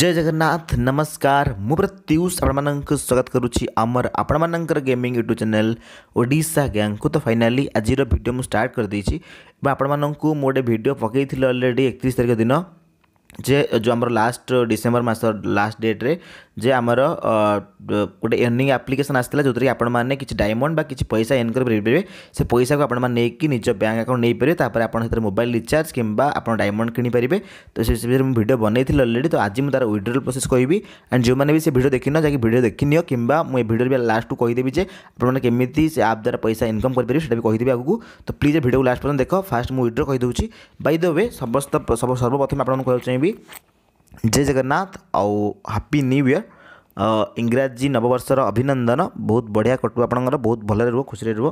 જય જગન્નાથ નમસ્કાર હું પ્રત્યુષ ଆପଣମାନଙ୍କ ସ୍ୱାଗତ କରୁଛି ଆମର ଆପଣମାନଙ୍କର ଗେମିଂ ୟୁଟ୍ୟୁବ୍ ଚ୍ୟାନେଲ୍ ଓଡ଼ିଶା ଗ୍ୟାଙ୍ଗକୁ ତ ଫାଇନାଲି ଆଜିର ଭିଡ଼ିଓ ମୁଁ ଷ୍ଟାର୍ଟ କରିଦେଇଛି ବା ଆପଣମାନଙ୍କୁ ମୁଁ ଗୋଟେ ଭିଡ଼ିଓ ପକାଇଥିଲି ଅଲରେଡ଼ି ଏକତିରିଶ ତାରିଖ ଦିନ ଯେ ଯେଉଁ ଆମର ଲାଷ୍ଟ ଡିସେମ୍ବର ମାସ ଲାଷ୍ଟ ଡେଟ୍ରେ ଯେ ଆମର ଗୋଟେ ଏର୍ଣ୍ଣିଂ ଆପ୍ଲିକେସନ୍ ଆସିଥିଲା ଯେଉଁଥିରେ କି ଆପଣମାନେ କିଛି ଡାଇମଣ୍ଡ ବା କିଛି ପଇସା ଏର୍ଣ୍ଣ କରିପାରିବେ ସେ ପଇସାକୁ ଆପଣମାନେ ନେଇକି ନିଜ ବ୍ୟାଙ୍କ ଆକାଉଣ୍ଟ ନେଇପାରିବେ ତାପରେ ଆପଣ ସେଥିରେ ମୋବାଇଲ ରିଚାର୍ଜ କିମ୍ବା ଆପଣ ଡାଇମଣ୍ଡ କିଣିପାରିବେ ତ ସେ ବିଷୟରେ ମୁଁ ଭିଡ଼ିଓ ବନେଇଥିଲି ଅଲରେଡ଼ି ତ ଆଜି ମୁଁ ତାର ୱିଡ୍ରଲ୍ ପ୍ରୋସେସ୍ କହିବି ଆଣ୍ଡ ଯେଉଁମାନେ ବି ସେ ଭିଡ଼ିଓ ଦେଖିନ ଯାଇକି ଭିଡ଼ିଓ ଦେଖିନିଅ କିମ୍ବା ମୁଁ ଏ ଭିଡ଼ିଓରେ ବି ଲାଷ୍ଟକୁ କହିଦେବି ଯେ ଆପଣମାନେ କେମିତି ସେ ଆପ୍ ଦ୍ୱାରା ପଇସା ଇନକମ୍ କରିପାରିବେ ସେଇଟା ବି କହିଦେବି ଆଗକୁ ତ ପ୍ଲିଜ୍ ଏ ଭିଡ଼ିଓକୁ ଲାଷ୍ଟ ପର୍ଯ୍ୟନ୍ତ ଦେଖ ଫାଷ୍ଟ ମୁଁ ୱିଡ୍ର କହିଦେଉଛି ବାଇ ଦ ୱେ ସମସ୍ତ ସର୍ବପ୍ରଥମେ ଆପଣଙ୍କୁ କହିବାକୁ ଚାହିଁବି ବି ଜୟ ଜଗନ୍ନାଥ ଆଉ ହାପି ନ୍ୟୁ ଇୟର୍ ଇଂରାଜୀ ନବବର୍ଷର ଅଭିନନ୍ଦନ ବହୁତ ବଢ଼ିଆ କଟୁ ଆପଣଙ୍କର ବହୁତ ଭଲରେ ରୁହ ଖୁସିରେ ରୁହ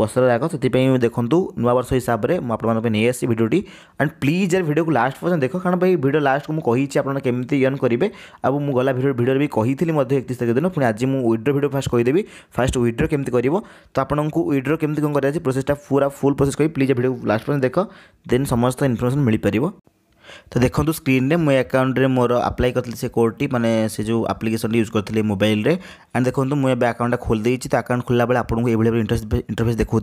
ବର୍ଷର ଯାକ ସେଥିପାଇଁ ଦେଖନ୍ତୁ ନୂଆବର୍ଷ ହିସାବରେ ମୁଁ ଆପଣମାନଙ୍କ ପାଇଁ ନେଇ ଆସିଛି ଭିଡ଼ିଓଟି ଆଣ୍ଡ ପ୍ଲିଜ୍ ଏହାର ଭିଡ଼ିଓକୁ ଲାଷ୍ଟ ପର୍ଯ୍ୟନ୍ତ ଦେଖ କାରଣ ଭାଇ ଭିଡ଼ିଓ ଲାଷ୍ଟକୁ ମୁଁ କହିଛି ଆପଣ କେମିତି ଇଅନ୍ କରିବେ ଆଉ ମୁଁ ଗଲା ଭିଡ଼ିଓ ଭିଡ଼ିଓରେ ବି କହିଥିଲି ମଧ୍ୟ ଏକତିରିଶ ତାରିଖ ଦିନ ପୁଣି ଆଜି ମୁଁ ୱିଡ୍ରୋ ଭିଡ଼ିଓ ଫାଷ୍ଟ କହିଦେବି ଫାଷ୍ଟ ୱିଡ୍ରୋ କେମିତି କରିବ ତ ଆପଣଙ୍କୁ ୱିଡ୍ରୋ କେମିତି କ'ଣ କରାଯାଉଛି ପ୍ରୋସେସ୍ଟା ପୁରା ଫୁଲ୍ ପ୍ରୋସେସ୍ କରି ପ୍ଲିଜ୍ ଏ ଭିଡ଼ିଓ ଲାଷ୍ଟ ପର୍ଯ୍ୟନ୍ତ ଦେଖ ଦେନ୍ ସମସ୍ତ ଇନଫର୍ମେସନ୍ ମିଳିପାରିବ তো দেখুন স্ক্রিনে মো আকাউন্টে মোর আপ্লাই করলে সে কোডটি মানে সে যে আপ্লিকেশনটি ইউজ করলে মোবাইলে আন্ড দেখুন মু এবার আকাউন্টটা খোলি দিয়েছি তো আকাউন্ট খোলা বেড়ে আপনার এইভাবে ইন্টারফেস দেখুব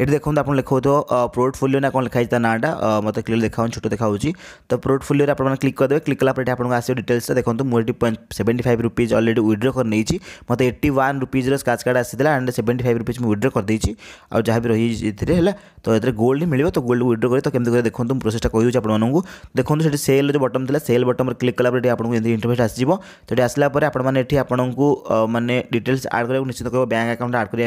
এটি দেখুন আপনার লেখা পোর্টফোলিও না কোণ লেখা হয়েছে তা নাটা মতো ক্লিয়ার দেখা ছোট দেখা হচ্ছে তো পোর্টফোলিওরে আপনার ক্লিক করে ক্লিক কলা পরে আপনার আসবে ডিটেলসটা দেখুন মু এটি seventy five rupees already withdraw করে নিয়েছি মতো এইটি ওয়ান রুপিজর স্ক্রাচ কার্ড আসিলা আন্ড সেভেন্টি ফাইভ রুপিজ মু উইড্র করে দিয়েছি আর যা বি রয়েছে এতে হল তো এতে গোল্ড মিলবে তো গোল্ড উইড্র করে তো কেমন করে দেখুন প্রোসেসটা কহিছি আপনার দেখুন সেটি সেল যে বটম লা সেল বটম ক্লিক কলাপরে এটি আপনার এমনি ইন্টারফেস আসব সেটি আসলা পরে আপনার এটি আপনার মানে ডিটেলস আড করা নিশ্চিত করব ব্যাঙ্ক আকাউন্ট আড করা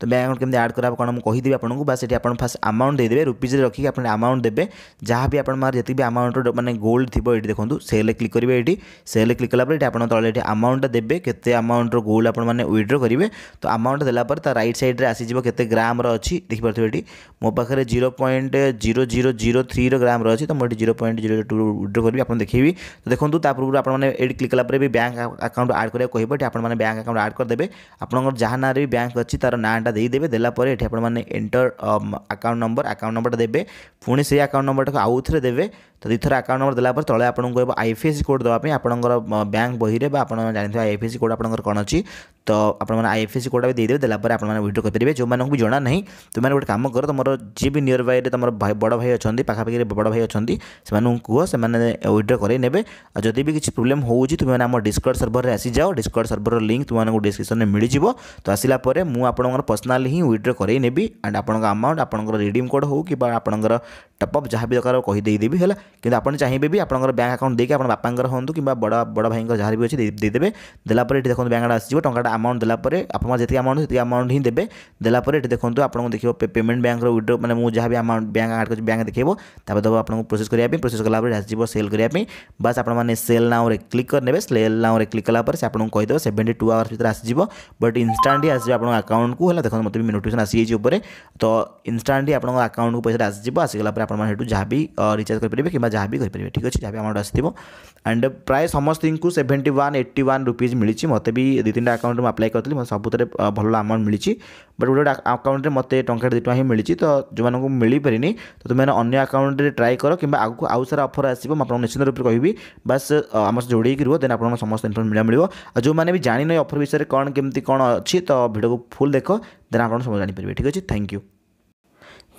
তো ব্যাঙ্ক আকাউন্ট কেমন আড করা কোণ মুদেবি আপনার বা সেটি আপনার ফার্স্ট আমাউন্ট দিয়ে দেবে রুপিজে রাখি আপনার আমাউন্ট দেবে যা বি আপনার যেত বি আমাউন্ট মানে গোল্ড থাকবে এটি দেখুন সেলে ক্লিক করবে এটি সেলে ক্লিক কলাপরে এটি আপনার তলে এটি আমাউন্টটা দেবে কেতে আমাউন্টর গোল্ড আপনার মানে উইড্র করবে তো আমাউন্ট দেলাপরে তা রাইট সাইড্রে আসিযোগ কেতে গ্রামর অছি দেখিপারে এটি মো পাখে zero point zero zero zero থ্রির গ্রামর অছি তো মু এটি zero point zero two withdraw କରିବି ଆପଣ ଦେଖେଇବି ତ ଦେଖନ୍ତୁ ତା ପୂର୍ବରୁ ଆପଣମାନେ ଏଇଠି କ୍ଲିକ୍ କଲା ପରେ ବି ବ୍ୟାଙ୍କ ଆକାଉଣ୍ଟ ଆଡ଼୍ କରିବାକୁ କହିବ ଏଠି ଆପଣମାନେ ବ୍ୟାଙ୍କ ଆକାଉଣ୍ଟ ଆଡ଼୍ କରିଦେବେ ଆପଣଙ୍କର ଯାହା ନାଁରେ ବି ବ୍ୟାଙ୍କ ଅଛି ତାର ନାଁଟା ଦେଇଦେବେ ଦେଲା ପରେ ଏଠି ଆପଣମାନେ ଏଣ୍ଟର ଆକାଉଣ୍ଟ ନମ୍ବର ଆକାଉଣ୍ଟ ନମ୍ବରଟା ଦେବେ ପୁଣି ସେଇ ଆକାଉଣ୍ଟ ନମ୍ବରଟାକୁ ଆଉ ଥରେ ଦେବେ ତ ଦୁଇଥର ଆକାଉଣ୍ଟ ନମ୍ବର ଦେଲା ପରେ ତଳେ ଆପଣଙ୍କୁ କହିବ ଆଇ ଏଫ୍ ଏସ୍ କୋଡ଼୍ ଦେବା ପାଇଁ ଆପଣଙ୍କର ବ୍ୟାଙ୍କ ବହିରେ ବା ଆପଣ ଜାଣିଥିବା ଆଇ ଏଫ୍ ଏସ୍ କୋଡ଼୍ ଆପଣଙ୍କର କ'ଣ ଅଛି ତ ଆପଣମାନେ ଆଇ ଏଫ୍ ଏସ୍ କୋଡ଼୍ଟା ବି ଦେଇଦେବେ ଦେଲା ପରେ ଆପଣମାନେ ୱିଡ୍ରୋ କରିପାରିବେ ଯେଉଁମାନଙ୍କୁ ବି ଜଣା ନାହିଁ ତୁମେ ଗୋଟେ କାମ କର ତୁମର ଯିଏ ବି ନିୟର ବାଇରେ ତୁମର ବଡ଼ ଭାଇ ଅଛନ୍ତି ପାଖାପାଖିରେ ବଡ଼ ଭାଇ ଅଛନ୍ତି ସେମାନଙ୍କୁ କୁହ ସେମାନେ ୱିଡ୍ରୋ କରାଇ ନେବେ ଆଉ ଯଦି ବି କିଛି ପ୍ରୋବ୍ଲେମ୍ ହେଉଛି ତୁମେମାନେ ଆମ ଡିସ୍କର୍ଡ଼ ସର୍ଭରରେ ଆସିଯାଅ ଡିସ୍କର୍ଡ଼ ସର୍ଭରର ଲିଙ୍କ୍ ତୁମମାନଙ୍କୁ ଡିସ୍କ୍ରିପ୍ସନ୍ରେ ମିଳିଯିବ ତ ଆସିଲା ପରେ ମୁଁ ଆପଣଙ୍କର ପର୍ସନାଲି ହିଁ ୱିଡ୍ରୋ କରାଇ ନେବି ଆଣ୍ଡ ଆପଣଙ୍କ ଆମାଉଣ୍ଟ ଆପଣଙ୍କର ରିଡ଼ିମ୍ କୋଡ଼୍ ହେଉ କିମ୍ବା ଆପଣଙ୍କର ଟପ୍ଅପ୍ ଯାହା ବି ଦରକାର କହିଦେଇଦେବି ହେଲା କିନ୍ତୁ ଆପଣ ଚାହିଁବେ ବି ଆପଣଙ୍କର ବ୍ୟାଙ୍କ ଆକାଉଣ୍ଟ ଦେଇକି ଆପଣ ବାପାଙ୍କର ହୁଅନ୍ତୁ କିମ୍ବା ବଡ଼ ବଡ଼ ଭାଇଙ୍କର ଯାହାର ବି ଅଛି ଦେଇଦେବେ ଦେଲା ପରେ ଏଠି ଦେଖନ୍ତୁ ବ୍ୟାଙ୍କଟା ଆସିଯିବ ଟଙ୍କାଟା ଆମାଉଣ୍ଟ ଦେଲା ପରେ ଆପଣ ଯେତିକି ଆମାଉଣ୍ଟ ସେତିକି ଆମାଉଣ୍ଟ ହିଁ ଦେବେ ଦେଲା ପରେ ଏଠି ଦେଖନ୍ତୁ ଆପଣଙ୍କୁ ଦେଖିବ ପେମେଣ୍ଟ ବ୍ୟାଙ୍କର ୱିଡ୍ରୋ ମାନେ ମୁଁ ଯାହା ବି ଆମାଉଣ୍ଟ ବ୍ୟାଙ୍କ ଆଡ଼ କରିଛି ବ୍ୟାଙ୍କ ଦେଖେଇବ ତାପରେ ଦେବ ଆପଣଙ୍କୁ ପ୍ରୋସେସ୍ କରିବା ପାଇଁ ପ୍ରୋସେସ୍ କଲା ପରେ ଆସିଯିବ ସେଲ୍ କରିବା ପାଇଁ ବାସ୍ ଆପଣମାନେ ସେଲ୍ ନାଉରେ କ୍ଲିକ୍ କରିନେବେ ସେଲ୍ ନାଉରେ କ୍ଲିକ୍ କଲା ପରେ ସେ ଆପଣଙ୍କୁ କହିଦେବ ସେଭେଣ୍ଟି ଟୁ ଆୱାର୍ସ ଭିତରେ ଆସିଯିବ ବଟ୍ ଇନଷ୍ଟାଣ୍ଟ ହିଁ ଆସିଯିବ ଆପଣଙ୍କ ଆକାଉଣ୍ଟକୁ ହେଲା ଦେଖନ୍ତୁ ମୋତେ ବି ନୋଟିଫିକେସନ୍ ଆସିଯାଇଛି ଉପରେ ତ ଇନଷ୍ଟାଣ୍ଟ ହିଁ ଆପଣଙ୍କ ଆକାଉଣ୍ଟକୁ ପଇସାଟା ଆସିଯିବ ଆସିଗଲା ପରେ ଆପଣମାନେ ସେଠୁ ଯାହା ବି ରିଚାର୍ଜ କରିପାରିବେ कि जहाँ भी करेंगे ठीक अच्छे जहाँ भी अमाउंट आसो एंड प्राय समस्त को seventy one eighty one rupees मिली मत भी दु तीन टाइम आकाउंट में अप्लाई करी मतलब सबुत्र भल आमाउंट मिली बट गोटे आकाउंट में मत टाइम दुई टाँह ही मिली तो जो मानक मिल पारे तो तुम्हें अगर आकाउंट में ट्राए कर कि आगे आउ सारा अफर आसो आपको निश्चित रूप से कहि बस आम से जोड़े रुह देन आपको समस्त इनफर्म मिल जो मैंने भी जानी नहीं अफर विषय में कौन कमी कौन अच्छी तो भिड़ को फुल देख देन आप जानपरेंगे ठीक अच्छे थैंक यू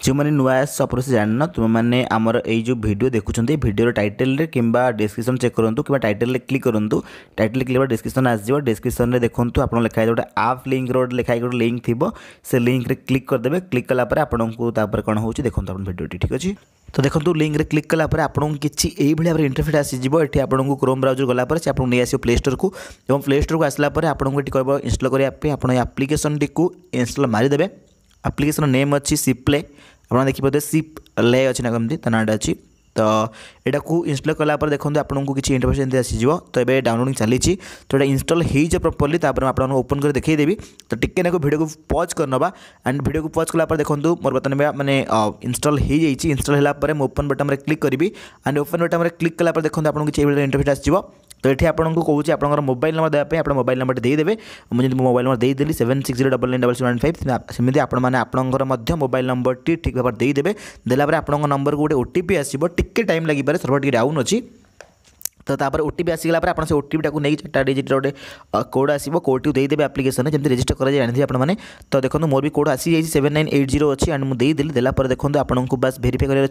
ଯେଉଁମାନେ ନୂଆ ସପ୍ ରୋଷେଇ ଜାଣିନ ତୁମେମାନେ ଆମର ଏଇ ଯେଉଁ ଭିଡ଼ିଓ ଦେଖୁଛନ୍ତି ଭିଡ଼ିଓର ଟାଇଟେଲ୍ରେ କିମ୍ବା ଡେସ୍କ୍ରିପସନ୍ ଚେକ୍ କରନ୍ତୁ କିମ୍ବା ଟାଇଟେଲ୍ରେ କ୍ଲିକ୍ କରନ୍ତୁ ଟାଇଟେଲ୍ କ୍ଲିକ୍ ପରେ ଡେସ୍କ୍ରିପସନ୍ ଆସିଯିବ ଡେସ୍କ୍ରିପସନ୍ରେ ଦେଖନ୍ତୁ ଆପଣ ଲେଖା ଗୋଟେ ଆପ୍ ଲିଙ୍କ୍ର ଗୋଟେ ଲେଖା ଗୋଟେ ଲିଙ୍କ୍ ଥିବ ସେ ଲିଙ୍କ୍ରେ କ୍ଲିକ୍ କରିଦେବେ କ୍ଲିକ୍ କଲା ପରେ ଆପଣଙ୍କୁ ତାପରେ କ'ଣ ହେଉଛି ଦେଖନ୍ତୁ ଆପଣ ଭିଡ଼ିଓଟି ଠିକ୍ ଅଛି ତ ଦେଖନ୍ତୁ ଲିଙ୍କ୍ରେ କ୍ଲିକ୍ କଲା ପରେ ଆପଣଙ୍କୁ କିଛି ଏଇଭଳି ଭାବରେ ଇଣ୍ଟରଫେସ୍ ଆସିଯିବ ଏଠି ଆପଣଙ୍କୁ କ୍ରୋମ୍ ବ୍ରାଉଜର୍ ଗଲା ପରେ ସେ ଆପଣଙ୍କୁ ନେଇ ଆସିବ ପ୍ଲେ ଷ୍ଟୋର୍କୁ ଏବଂ ପ୍ଲେ ଷ୍ଟୋର୍କୁ ଆସିଲା ପରେ ଆପଣଙ୍କୁ ଏଠି କହିବ ଇନଷ୍ଟଲ୍ କରିବା ପାଇଁ ଆପଣ ଏ ଆପ୍ଲିକେସନ୍ଟିକୁ ଇନଷ୍ଟଲ୍ ମାରିଦେବେ ଆପ୍ଲିକେସନ୍ ନେମ୍ ଅଛି ସିପ୍ଲେ आप देखिए सीप ले अच्छे ना कमी तो नाटा अच्छी तो यहाँ को इनस्टल कला देखते आपको किसी इंटरफेस एम आज तो ये डाउनलोड चली तो ये इनस्टल हो प्रपर्ली आपको ओपन कर देखेदेवी तो टी भिड को पज कर ना एंड भिड को पज कला देखो मोर बर्तन मैंने इनस्टल हो जाए इनस्टल होगापर मुझ ओपन बटन में क्लिक करी एंड ओपन बटन में क्लिक कला देखते आपको किसी इंटरफेस आसो तो ये आपको कौन आप मोबाइल नंबर देखा आप मोबाइल नंबर देदेवे मुझे मोबाइल नंबर देदेली seven six zero double nine double seven five सेमती आपंकर मोबाइल नंबर टी ठीक भाव देदेवे देलापर आप नंबर को गोटे ओटी आसो टे टाइम लगे सर्वर टे डाउन अच्छी ᱛᱚ ᱛᱟપર ᱚᱴᱤᱯᱮ ᱟᱥᱤᱜᱞᱟ ᱯᱚᱨᱮ ᱟᱯᱱᱟ ᱥᱮ ᱚᱴᱤᱯ ᱴᱟᱠᱩ ᱱᱮᱜᱤ ᱪᱮᱴᱟ ᱰᱤᱡᱤᱴ ᱨᱚᱰᱮ ᱟ ᱠᱚᱰ ᱟᱥᱤᱵᱚ ᱠᱚᱰ ᱴᱤ ᱫᱮᱭ ᱫᱮᱵᱮ ᱮᱯᱞᱤᱠᱮᱥᱚᱱ ᱡᱮᱢᱛᱮ ᱨᱮᱡᱤᱥᱴᱟᱨ ᱠᱚᱨᱟ ᱡᱟᱭ ᱟᱱᱤ ᱟᱯᱱᱟ ᱢᱟᱱᱮ ᱛᱚ ᱫᱮᱠᱷᱚᱱ ᱢᱚᱨᱵᱤ ᱠᱚᱰ ᱟᱥᱤ ᱡᱟᱭ 7980 ᱟᱪᱷᱤ ᱟᱱᱰ ᱢᱩ ᱫᱮᱭ ᱫᱤᱞ ᱫᱮᱞᱟ ᱯᱚᱨᱮ ᱫᱮᱠᱷᱚᱱ ᱟᱯᱱᱚᱝᱠᱩ ᱵᱟᱥ ᱵᱮᱨᱤᱯᱷᱤ ᱠᱟᱨᱮ ᱨᱮ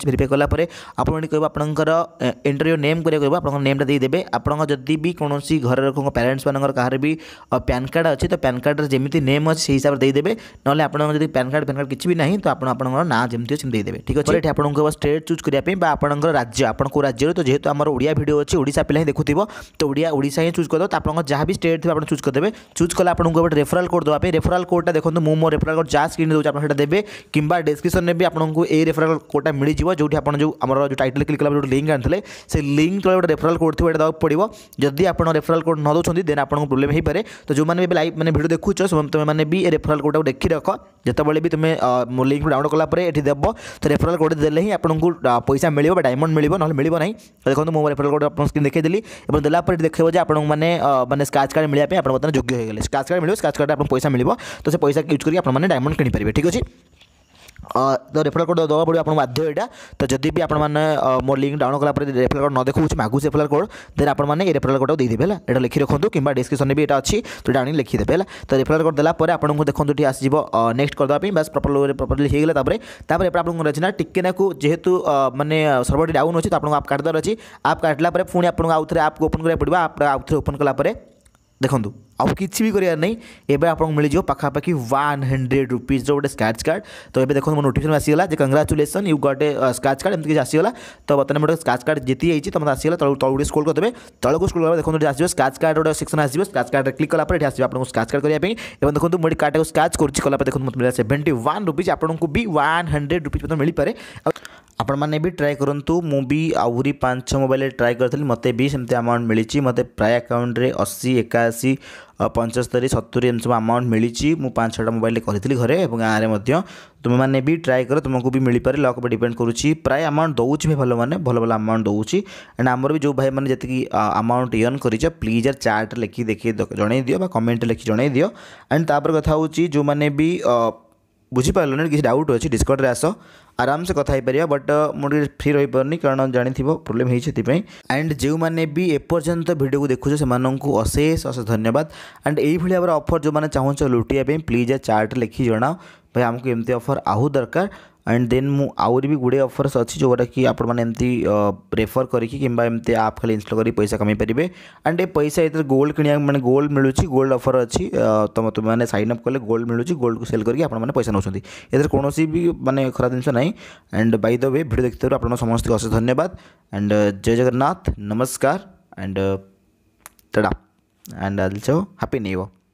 ᱵᱮᱨᱤᱯᱷ पे देखु तो ओडा ही चूज करदेव तो आपको जहाँ भी स्टेट थी आप चूज कर करदेव चूज कल आपको गोटे रेफराल कोड दवा रेफराल कोडा देखो मुझ मो रेफराल कोड जहाँ स्क्रीन देखिए आपको देते कि डिस्क्रिप्सन में भी आपको ये रेफराल कोडा मिल जाओ जो आप जो आम जो टाइटल क्लिक कला लिंक आनते से लिंक तेल गोटे रेफराल कोड थी देखा पड़ो जदि आप रेफराल कोड न दौरान देन आप प्रोब्लेम हो पाए तो जो मैंने भी लाइव मैंने भिड देखु तुम्हें भी रेफराल कोडा देखी रख जितेबले भी मो लिंक डाउनलोड कलापर ये देव तो रेफराल कोड देखिए पैसा मिले डायमंड मिले ना मिलना ना देखो मो रेफराल कोड आप स्क्रीन देखिए देखेदेली और देलापर देखेब जो आपने मैंने स्क्राच कार्ड मिले आप योग्य हो गए स्क्राच कार्ड मिले स्क्राच कार्ड आपको पैसा मिले तो से पैसा यूज करके आप डायमंड किए ठीक अच्छे ତ ରେଫରାଲ୍ କୋଡ଼୍ ଦେବାକୁ ପଡ଼ିବ ଆପଣଙ୍କୁ ବାଧ୍ୟ ଏଇଟା ତ ଯଦି ବି ଆପଣମାନେ ମୋ ଲିଙ୍କ୍ ଡାଉନ୍ କଲା ପରେ ରେଫରାଲ୍ କୋଡ଼୍ ନ ଦେଖାଉଛି ମାଗୁଛି ରେଫରାଲ୍ କୋଡ଼୍ ଦେନ୍ ଆପଣମାନେ ଏ ରେଫରାଲ୍ କୋଡ଼୍ଟାକୁ ଦେଇଦେବେ ହେଲା ଏଇଟା ଲେଖି ରଖନ୍ତୁ କିମ୍ବା ଡିସ୍କ୍ରିପ୍ସନ୍ରେ ବି ଏଇଟା ଅଛି ତ ଏଇଟା ଆଣିକି ଲେଖିଦେବେ ହେଲା ତ ରେଫରାଲ୍ କୋଡ଼୍ ଦେଲା ପରେ ଆପଣଙ୍କୁ ଦେଖନ୍ତୁ ଏଠି ଆସିଯିବ ନେକ୍ସଟ କରିଦେବା ପାଇଁ ବାସ୍ ପ୍ରପର୍ ପ୍ରପର୍ଲି ହେଇଗଲା ତାପରେ ତାପରେ ଏପଟେ ଆପଣଙ୍କୁ ଅଛି ନା ଟିକେ ନାକୁ ଯେହେତୁ ମାନେ ସର୍ଭରଟି ଡାଉନ୍ ଅଛି ତ ଆପଣଙ୍କୁ ଆପ୍ କାଟିଦେବାର ଅଛି ଆପ୍ କାଟିଲା ପରେ ପୁଣି ଆପଣଙ୍କୁ ଆଉଥରେ ଆପ୍କୁ ଓପନ୍ କରିବାକୁ ପଡ଼ିବ ଆପ୍ ଆଉଥରେ ଓପନ୍ କଲା ପରେ ଦେଖନ୍ତୁ आउ कि भी करार नहीं आपको मिल जाओ पाखापाखि वन हंड्रेड रुपीज गोटे स्क्राच कार्ड तो ये देखो मो नोटिकेशन आसगला कंग्राचुलेसन यू गोटे स्क्राच कार्ड एमती किसी आसगला तो बर्तमान मैं स्क्राच कार्ड जीती तुम आसगला तल तौर स्कोल करदे तौक स्कोल कर देखो आसो स्क्राच कार्ड गोटे सेक्शन आसो स्क्राच कार्ड क्लिक कला ये आसो आपको स्क्राच कार्ड करेंगे और देखो मोटे कार्ड को स्क्राच कर देखो मतलब सेवेंटी वन रुपीज आपको भी वन हंड्रेड रुपीज मतलब मिल पाए ଆପଣମାନେ ବି ଟ୍ରାଏ କରନ୍ତୁ ମୁଁ ବି ଆହୁରି ପାଞ୍ଚ ଛଅ ମୋବାଇଲରେ ଟ୍ରାଏ କରିଥିଲି ମୋତେ ବି ସେମିତି ଆମାଉଣ୍ଟ ମିଳିଛି ମୋତେ ପ୍ରାୟ ଆକାଉଣ୍ଟରେ ଅଶୀ ଏକାଅଶୀ ପଞ୍ଚସ୍ତରୀ ସତୁରି ଏମିତି ସବୁ ଆମାଉଣ୍ଟ ମିଳିଛି ମୁଁ ପାଞ୍ଚ ଛଅଟା ମୋବାଇଲରେ କରିଥିଲି ଘରେ ଏବଂ ଗାଁରେ ମଧ୍ୟ ତୁମେମାନେ ବି ଟ୍ରାଏ କର ତୁମକୁ ବି ମିଳିପାରେ ଲକ୍ ଉପରେ ଡିପେଣ୍ଡ କରୁଛି ପ୍ରାୟ ଆମାଉଣ୍ଟ ଦେଉଛି ଭାଇ ଭଲମାନେ ଭଲ ଭଲ ଆମାଉଣ୍ଟ ଦେଉଛି ଆଣ୍ଡ ଆମର ବି ଯେଉଁ ଭାଇମାନେ ଯେତିକି ଆମାଉଣ୍ଟ ଇଅର୍ନ କରିଛ ପ୍ଲିଜ୍ ଆର୍ ଚାର୍ଟ ଲେଖି ଦେଖି ଜଣାଇ ଦିଅ ବା କମେଣ୍ଟରେ ଲେଖି ଜଣାଇ ଦିଅ ଆଣ୍ଡ ତାପରେ କଥା ହେଉଛି ଯେଉଁମାନେ ବି ବୁଝିପାରିଲନି କିଛି ଡାଉଟ୍ ଅଛି ଡିସ୍କଟ୍ରେ ଆସ ଆରାମସେ କଥା ହେଇପାରିବା ବଟ୍ ମୁଁ ଟିକେ ଫ୍ରି ରହିପାରୁନି କାରଣ ଜାଣିଥିବ ପ୍ରୋବ୍ଲେମ୍ ହେଇଛି ସେଥିପାଇଁ ଆଣ୍ଡ ଯେଉଁମାନେ ବି ଏପର୍ଯ୍ୟନ୍ତ ଭିଡ଼ିଓକୁ ଦେଖୁଛ ସେମାନଙ୍କୁ ଅଶେଷ ଅଶେଷ ଧନ୍ୟବାଦ ଆଣ୍ଡ ଏଇଭଳି ଭାବରେ ଅଫର୍ ଯେଉଁମାନେ ଚାହୁଁଛ ଲୁଟିବା ପାଇଁ ପ୍ଲିଜ୍ ଏ ଚାର୍ଟ ଲେଖି ଜଣାଅ ଭାଇ ଆମକୁ ଏମିତି ଅଫର୍ ଆହୁ ଦରକାର ଆଣ୍ଡ ଦେନ୍ ମୁଁ ଆହୁରି ବି ଗୁଡ଼ିଏ ଅଫର୍ସ ଅଛି ଯେଉଁଟାକି ଆପଣମାନେ ଏମିତି ପ୍ରେଫର୍ କରିକି କିମ୍ବା ଏମିତି ଆପ୍ ଖାଲି ଇନଷ୍ଟଲ୍ କରି ପଇସା କମାଇ ପାରିବେ ଆଣ୍ଡ ଏ ପଇସା ଏଥିରେ ଗୋଲ୍ଡ କିଣିବା ମାନେ ଗୋଲ୍ଡ ମିଳୁଛି ଗୋଲ୍ଡ ଅଫର୍ ଅଛି ତୁମ ତୁମେମାନେ ସାଇନ୍ ଅପ୍ କଲେ ଗୋଲ୍ଡ ମିଳୁଛି ଗୋଲ୍ଡକୁ ସେଲ୍ କରିକି ଆପଣମାନେ ପଇସା ନେଉଛନ୍ତି ଏଥିରେ କୌଣସି ବି ମାନେ ଖରାପ ଜିନିଷ ନାହିଁ and by the way video ଦେଖିଥିବାରୁ ଆପଣ ସମସ୍ତଙ୍କୁ ଅଶେଷ ଧନ୍ୟବାଦ ଆଣ୍ଡ ଜୟ ଜଗନ୍ନାଥ ନମସ୍କାର ଆଣ୍ଡ ଟାଟା and also happy new year